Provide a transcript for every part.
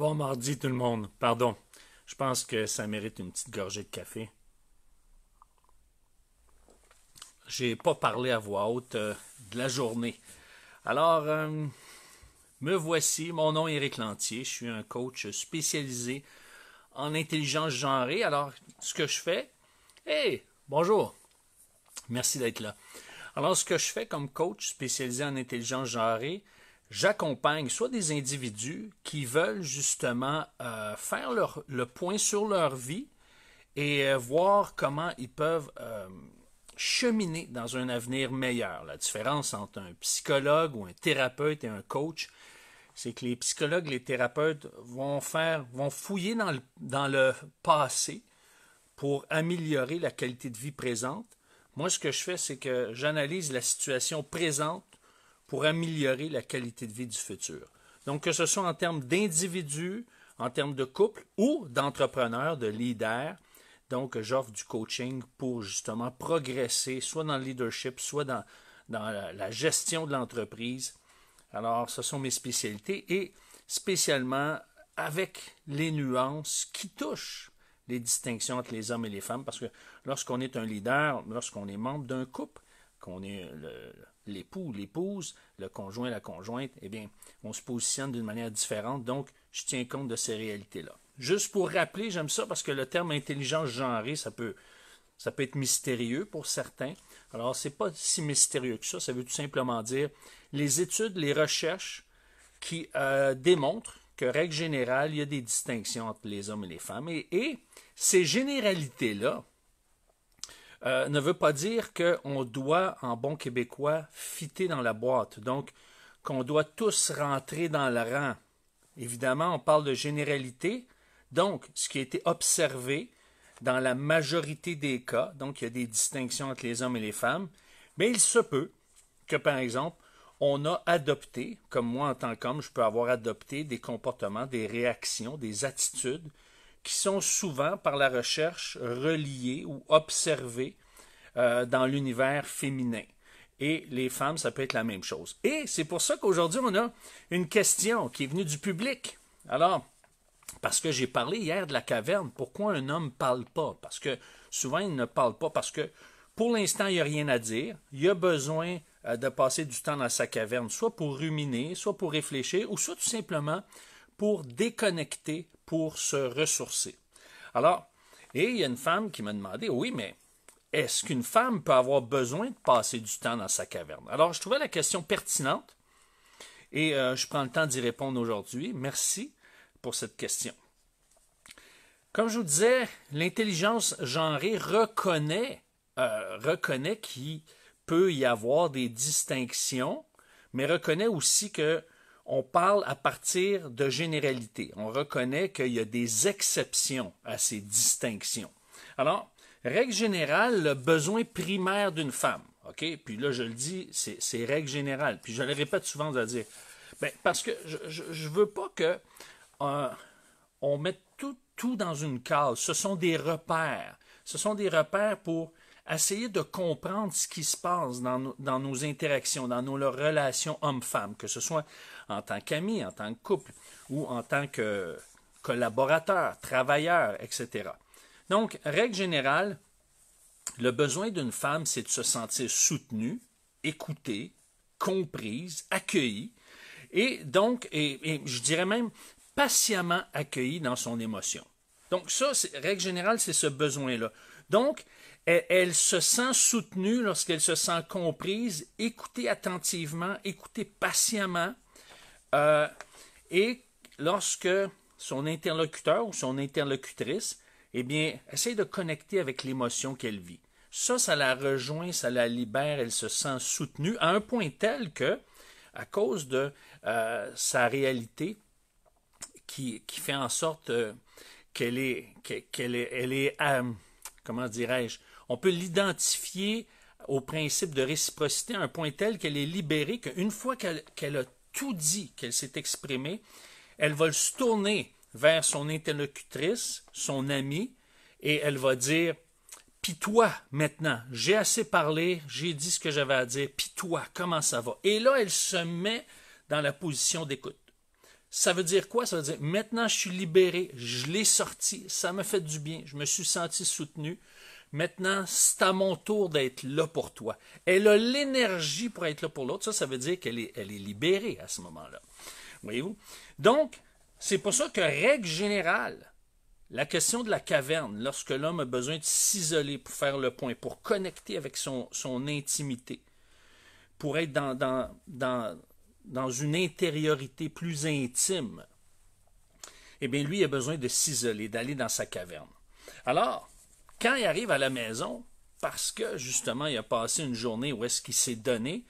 Bon mardi tout le monde. Pardon. Je pense que ça mérite une petite gorgée de café. J'ai pas parlé à voix haute euh, de la journée. Alors, euh, me voici. Mon nom est Éric Lantier. Je suis un coach spécialisé en intelligence genrée. Alors, ce que je fais. Hey, bonjour. Merci d'être là. Alors, ce que je fais comme coach spécialisé en intelligence genrée, j'accompagne soit des individus qui veulent justement euh, faire le point sur leur vie et euh, voir comment ils peuvent euh, cheminer dans un avenir meilleur. La différence entre un psychologue ou un thérapeute et un coach, c'est que les psychologues, les thérapeutes vont faire, vont fouiller dans dans le passé pour améliorer la qualité de vie présente. Moi, ce que je fais, c'est que j'analyse la situation présente pour améliorer la qualité de vie du futur. Donc, que ce soit en termes d'individus, en termes de couple ou d'entrepreneurs, de leaders, donc j'offre du coaching pour justement progresser, soit dans le leadership, soit dans, dans la gestion de l'entreprise. Alors, ce sont mes spécialités et spécialement avec les nuances qui touchent les distinctions entre les hommes et les femmes, parce que lorsqu'on est un leader, lorsqu'on est membre d'un couple, qu'on est l'époux, l'épouse, le conjoint, la conjointe, eh bien, on se positionne d'une manière différente. Donc, je tiens compte de ces réalités-là. Juste pour rappeler, j'aime ça parce que le terme intelligence genrée, ça peut, ça peut être mystérieux pour certains. Alors, ce n'est pas si mystérieux que ça. Ça veut tout simplement dire les études, les recherches qui euh, démontrent que, règle générale, il y a des distinctions entre les hommes et les femmes. et ces généralités-là, euh, ne veut pas dire qu'on doit, en bon québécois, fiter dans la boîte, donc qu'on doit tous rentrer dans le rang. Évidemment, on parle de généralité, donc ce qui a été observé dans la majorité des cas, donc il y a des distinctions entre les hommes et les femmes, mais il se peut que, par exemple, on a adopté, comme moi en tant qu'homme, je peux avoir adopté des comportements, des réactions, des attitudes qui sont souvent par la recherche reliés ou observés euh, dans l'univers féminin. Et les femmes, ça peut être la même chose. Et c'est pour ça qu'aujourd'hui, on a une question qui est venue du public. Alors, parce que j'ai parlé hier de la caverne, pourquoi un homme ne parle pas? Parce que souvent, il ne parle pas parce que pour l'instant, il n'y a rien à dire. Il a besoin euh, de passer du temps dans sa caverne, soit pour ruminer, soit pour réfléchir, ou soit tout simplement pour déconnecter, pour se ressourcer. Alors, et il y a une femme qui m'a demandé, oui, mais est-ce qu'une femme peut avoir besoin de passer du temps dans sa caverne? Alors, je trouvais la question pertinente et euh, je prends le temps d'y répondre aujourd'hui. Merci pour cette question. Comme je vous disais, l'intelligence genrée reconnaît, euh, reconnaît qu'il peut y avoir des distinctions, mais reconnaît aussi que on parle à partir de généralité. On reconnaît qu'il y a des exceptions à ces distinctions. Alors, règle générale, le besoin primaire d'une femme. OK? Puis là, je le dis, c'est règle générale. Puis je le répète souvent, à dire. Ben, parce que je ne veux pas que euh, on mette tout, tout dans une case. Ce sont des repères. Ce sont des repères pour essayer de comprendre ce qui se passe dans nos, dans nos interactions, dans nos relations hommes-femmes, que ce soit en tant qu'ami, en tant que couple ou en tant que collaborateur, travailleur, etc. Donc, règle générale, le besoin d'une femme, c'est de se sentir soutenue, écoutée, comprise, accueillie, et donc, et, je dirais même patiemment accueillie dans son émotion. Donc ça, règle générale, c'est ce besoin-là. Donc, elle, se sent soutenue lorsqu'elle se sent comprise. écoutée attentivement, écoutée patiemment. Euh, et lorsque son interlocuteur ou son interlocutrice, eh bien, essaie de connecter avec l'émotion qu'elle vit. Ça, ça la rejoint, ça la libère, elle se sent soutenue à un point tel que, à cause de euh, sa réalité qui, fait en sorte euh, qu'elle est, qu'elle est, elle est comment dirais-je, on peut l'identifier au principe de réciprocité à un point tel qu'elle est libérée, qu'une fois qu'elle a tout dit, qu'elle s'est exprimée, elle va se tourner vers son interlocutrice, son amie, et elle va dire Pis toi, maintenant, j'ai assez parlé, j'ai dit ce que j'avais à dire, pis toi, comment ça va Et là, elle se met dans la position d'écoute. Ça veut dire quoi Ça veut dire maintenant, je suis libéré, je l'ai sorti, ça me fait du bien, je me suis senti soutenu, Maintenant, c'est à mon tour d'être là pour toi. Elle a l'énergie pour être là pour l'autre. Ça, ça veut dire qu'elle est, elle est libérée à ce moment-là. Voyez-vous? Donc, c'est pour ça que, règle générale, la question de la caverne, lorsque l'homme a besoin de s'isoler pour faire le point, pour connecter avec son, intimité, pour être dans, dans, dans, dans une intériorité plus intime, eh bien, lui, a besoin de s'isoler, d'aller dans sa caverne. Alors, quand il arrive à la maison, parce que justement, il a passé une journée où est-ce qu'il s'est donné,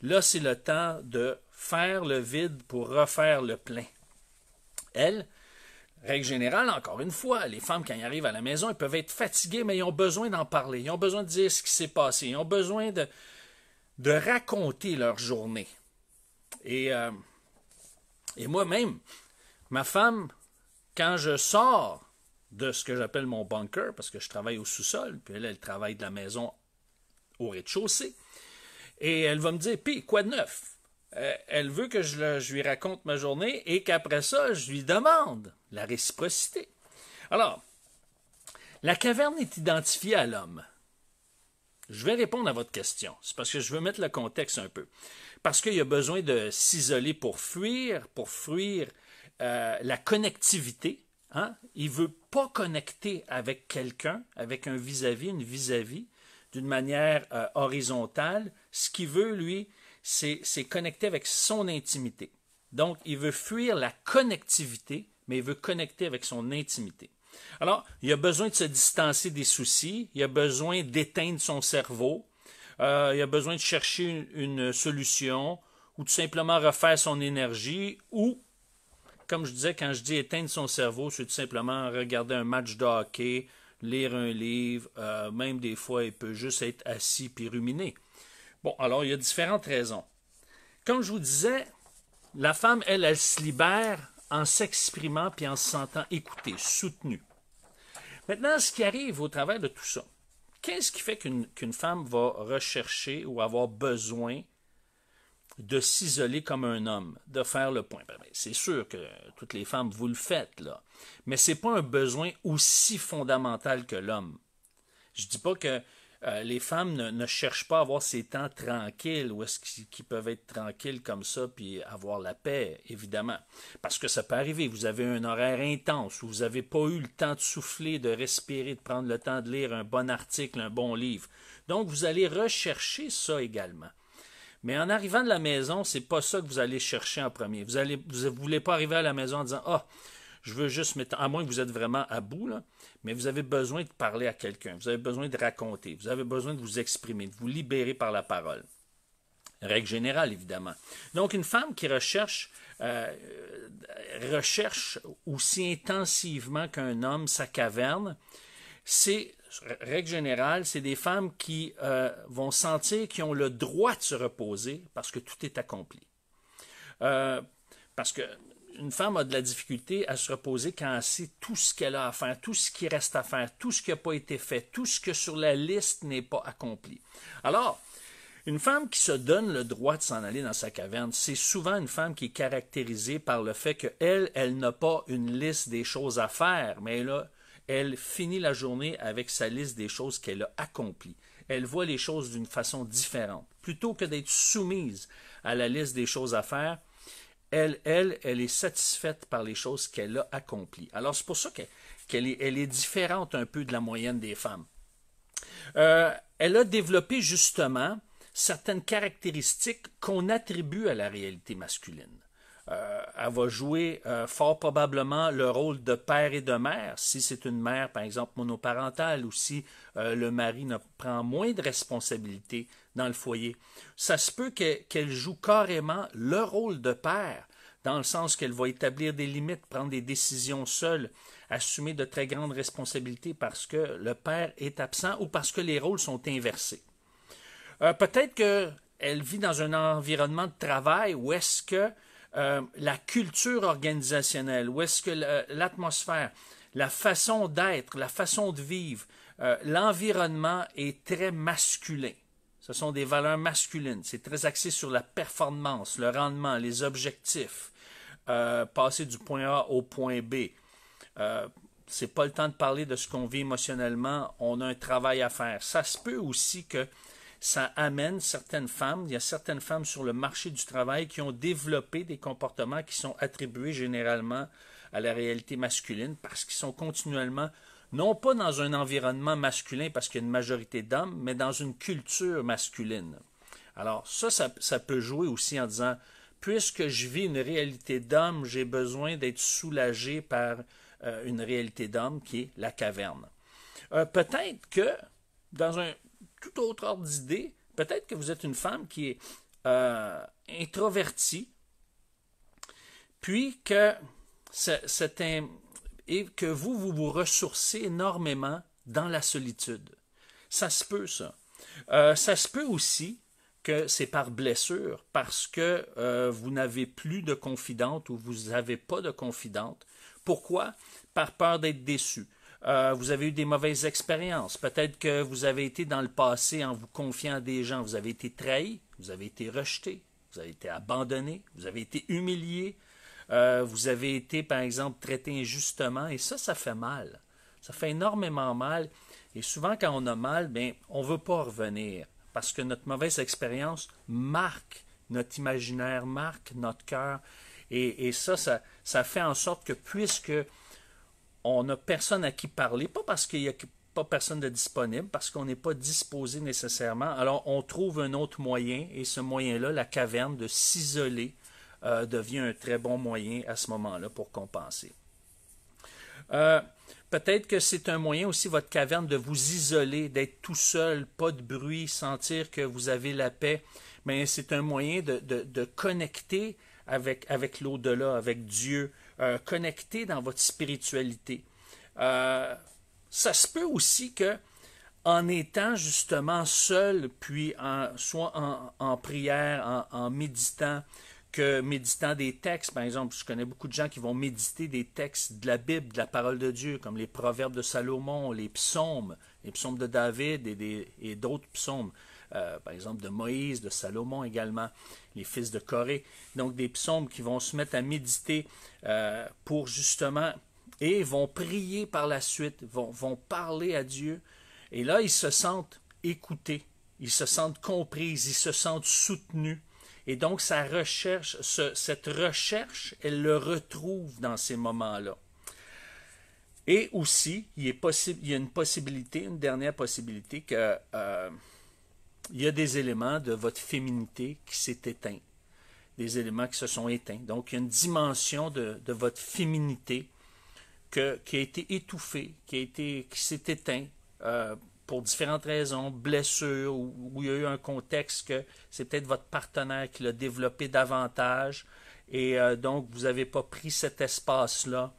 là, c'est le temps de faire le vide pour refaire le plein. Elle, Règle générale, encore une fois, les femmes, quand ils arrivent à la maison, elles peuvent être fatiguées, mais ils ont besoin d'en parler. Ils ont besoin de dire ce qui s'est passé. Ils ont besoin de, de raconter leur journée. Et, euh, et moi-même, ma femme, quand je sors de ce que j'appelle mon bunker, parce que je travaille au sous-sol, puis elle, elle travaille de la maison au rez-de-chaussée. Et elle va me dire, puis quoi de neuf? Euh, elle veut que je, lui raconte ma journée et qu'après ça, je lui demande la réciprocité. Alors, la caverne est identifiée à l'homme. Je vais répondre à votre question. C'est parce que je veux mettre le contexte un peu. Parce qu'il y a besoin de s'isoler pour fuir, pour fuir euh, la connectivité Hein? Il ne veut pas connecter avec quelqu'un, avec un vis-à-vis, une vis-à-vis, d'une manière euh, horizontale. Ce qu'il veut, lui, c'est connecter avec son intimité. Donc, il veut fuir la connectivité, mais il veut connecter avec son intimité. Alors, il a besoin de se distancer des soucis, il a besoin d'éteindre son cerveau, euh, il a besoin de chercher une, une, solution ou tout simplement refaire son énergie ou comme je disais, quand je dis éteindre son cerveau, c'est tout simplement regarder un match de hockey, lire un livre, euh, même des fois, il peut juste être assis puis ruminer. Bon, alors, il y a différentes raisons. Comme je vous disais, la femme, elle, elle se libère en s'exprimant puis en se sentant écoutée, soutenue. Maintenant, ce qui arrive au travers de tout ça, qu'est-ce qui fait qu'une femme va rechercher ou avoir besoin de s'isoler comme un homme, de faire le point. Ben, ben, c'est sûr que toutes les femmes, vous le faites, là. Mais n'est pas un besoin aussi fondamental que l'homme. Je ne dis pas que euh, les femmes ne, cherchent pas à avoir ces temps tranquilles ou est-ce qu'ils peuvent être tranquilles comme ça puis avoir la paix, évidemment. Parce que ça peut arriver. Vous avez un horaire intense ou vous n'avez pas eu le temps de souffler, de respirer, de prendre le temps de lire un bon article, un bon livre. Donc, vous allez rechercher ça également. Mais en arrivant de la maison, c'est pas ça que vous allez chercher en premier. Vous allez, vous voulez pas arriver à la maison en disant, ah, je veux juste mettre, à moins que vous êtes vraiment à bout, là, mais vous avez besoin de parler à quelqu'un, vous avez besoin de raconter, vous avez besoin de vous exprimer, de vous libérer par la parole. Règle générale, évidemment. Donc, une femme qui recherche, euh, recherche aussi intensivement qu'un homme sa caverne, c'est règle générale, c'est des femmes qui euh, vont sentir qu'elles ont le droit de se reposer parce que tout est accompli. Euh, parce que une femme a de la difficulté à se reposer quand elle sait tout ce qu'elle a à faire, tout ce qui reste à faire, tout ce qui n'a pas été fait, tout ce que sur la liste n'est pas accompli. Alors, une femme qui se donne le droit de s'en aller dans sa caverne, c'est souvent une femme qui est caractérisée par le fait qu'elle, elle, elle n'a pas une liste des choses à faire, mais elle a elle finit la journée avec sa liste des choses qu'elle a accomplies. Elle voit les choses d'une façon différente. Plutôt que d'être soumise à la liste des choses à faire, elle, elle, elle est satisfaite par les choses qu'elle a accomplies. Alors c'est pour ça qu'elle est, différente un peu de la moyenne des femmes. Euh, elle a développé justement certaines caractéristiques qu'on attribue à la réalité masculine. Euh, elle va jouer euh, fort probablement le rôle de père et de mère, si c'est une mère, par exemple, monoparentale, ou si euh, le mari ne prend moins de responsabilités dans le foyer. Ça se peut qu'elle joue carrément le rôle de père, dans le sens qu'elle va établir des limites, prendre des décisions seule, assumer de très grandes responsabilités parce que le père est absent ou parce que les rôles sont inversés. Peut-être qu'elle vit dans un environnement de travail où est-ce que euh, la culture organisationnelle, où est-ce que l'atmosphère, la façon d'être, la façon de vivre, euh, l'environnement est très masculin. Ce sont des valeurs masculines. C'est très axé sur la performance, le rendement, les objectifs. Euh, passer du point A au point B. Euh, c'est pas le temps de parler de ce qu'on vit émotionnellement. On a un travail à faire. Ça se peut aussi que ça amène certaines femmes, il y a certaines femmes sur le marché du travail qui ont développé des comportements qui sont attribués généralement à la réalité masculine parce qu'ils sont continuellement non pas dans un environnement masculin parce qu'il y a une majorité d'hommes, mais dans une culture masculine. Alors ça, ça, peut jouer aussi en disant, puisque je vis une réalité d'homme, j'ai besoin d'être soulagé par euh, une réalité d'homme qui est la caverne. Euh, peut-être que dans un tout autre ordre d'idée. Peut-être que vous êtes une femme qui est euh, introvertie, puis que, c'est un, et que vous, vous vous ressourcez énormément dans la solitude. Ça se peut, ça. Euh, ça se peut aussi que c'est par blessure, parce que euh, vous n'avez plus de confidente ou vous n'avez pas de confidente. Pourquoi? Par peur d'être déçu, euh, vous avez eu des mauvaises expériences, peut-être que vous avez été dans le passé en vous confiant à des gens, vous avez été trahi, vous avez été rejeté, vous avez été abandonné, vous avez été humilié, euh, vous avez été, par exemple, traité injustement, et ça, ça fait mal. Ça fait énormément mal. Et souvent, quand on a mal, ben, on ne veut pas revenir parce que notre mauvaise expérience marque notre imaginaire, marque notre cœur. Et, ça, ça, fait en sorte que puisque on n'a personne à qui parler, pas parce qu'il n'y a pas personne de disponible, parce qu'on n'est pas disposé nécessairement. Alors on trouve un autre moyen, et ce moyen-là, la caverne, de s'isoler, euh, devient un très bon moyen à ce moment-là pour compenser. Euh, peut-être que c'est un moyen aussi, votre caverne, de vous isoler, d'être tout seul, pas de bruit, sentir que vous avez la paix. Mais c'est un moyen de, de connecter avec, avec l'au-delà, avec Dieu, euh, connecté dans votre spiritualité. Euh, ça se peut aussi que, en étant justement seul, puis soit en, prière, en, méditant, que méditant des textes, par exemple, je connais beaucoup de gens qui vont méditer des textes de la Bible, de la parole de Dieu, comme les proverbes de Salomon, les psaumes, les psaumes de David et d'autres psaumes. Euh, par exemple de Moïse, de Salomon également, les fils de Corée. Donc des psaumes qui vont se mettre à méditer euh, pour justement, et vont prier par la suite, vont, vont parler à Dieu. Et là, ils se sentent écoutés, ils se sentent compris ils se sentent soutenus. Et donc, sa recherche, cette recherche, elle le retrouve dans ces moments-là. Et aussi, il, est possible, il y a une possibilité, une dernière possibilité que euh, il y a des éléments de votre féminité qui s'est éteint, des éléments qui se sont éteints. Donc, il y a une dimension de, votre féminité qui a été étouffée, qui, qui s'est éteint euh, pour différentes raisons, blessures, où il y a eu un contexte que c'est peut-être votre partenaire qui l'a développé davantage, et euh, donc vous n'avez pas pris cet espace-là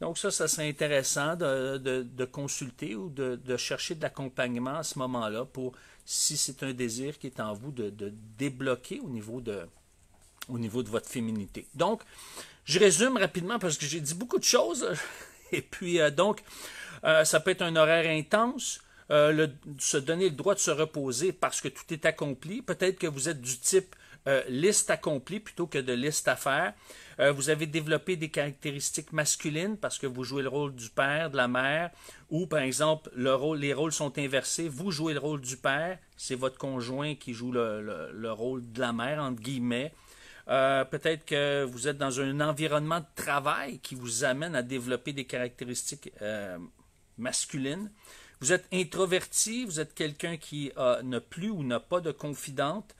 donc ça, ça serait intéressant de, consulter ou de, chercher de l'accompagnement à ce moment-là pour, si c'est un désir qui est en vous, de, débloquer au niveau de, au niveau de votre féminité. Donc, je résume rapidement parce que j'ai dit beaucoup de choses. Et puis, euh, donc, euh, ça peut être un horaire intense. Euh, se donner le droit de se reposer parce que tout est accompli. Peut-être que vous êtes du type euh, liste accomplie plutôt que de liste à faire. Euh, vous avez développé des caractéristiques masculines parce que vous jouez le rôle du père, de la mère, ou par exemple, les rôles sont inversés. Vous jouez le rôle du père, c'est votre conjoint qui joue le, rôle de la mère, entre guillemets. Euh, peut-être que vous êtes dans un environnement de travail qui vous amène à développer des caractéristiques masculines. Vous êtes introverti, vous êtes quelqu'un qui n'a plus ou n'a pas de confidente.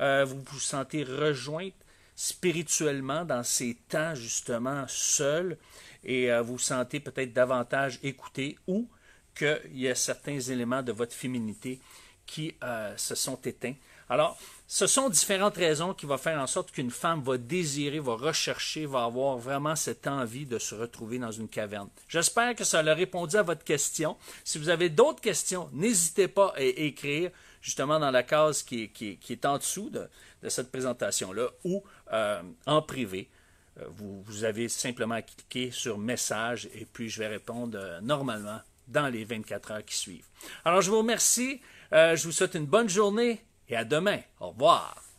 Euh, vous vous sentez rejointe spirituellement dans ces temps justement seuls et euh, vous vous sentez peut-être davantage écouté ou qu'il y a certains éléments de votre féminité qui euh, se sont éteints alors, ce sont différentes raisons qui vont faire en sorte qu'une femme va désirer, va rechercher, va avoir vraiment cette envie de se retrouver dans une caverne. J'espère que ça a répondu à votre question. Si vous avez d'autres questions, n'hésitez pas à écrire justement dans la case qui est, en dessous de, cette présentation-là ou euh, en privé. Euh, vous, avez simplement à cliquer sur message et puis je vais répondre euh, normalement dans les 24 heures qui suivent. Alors je vous remercie, je vous souhaite une bonne journée, et à demain. Au revoir.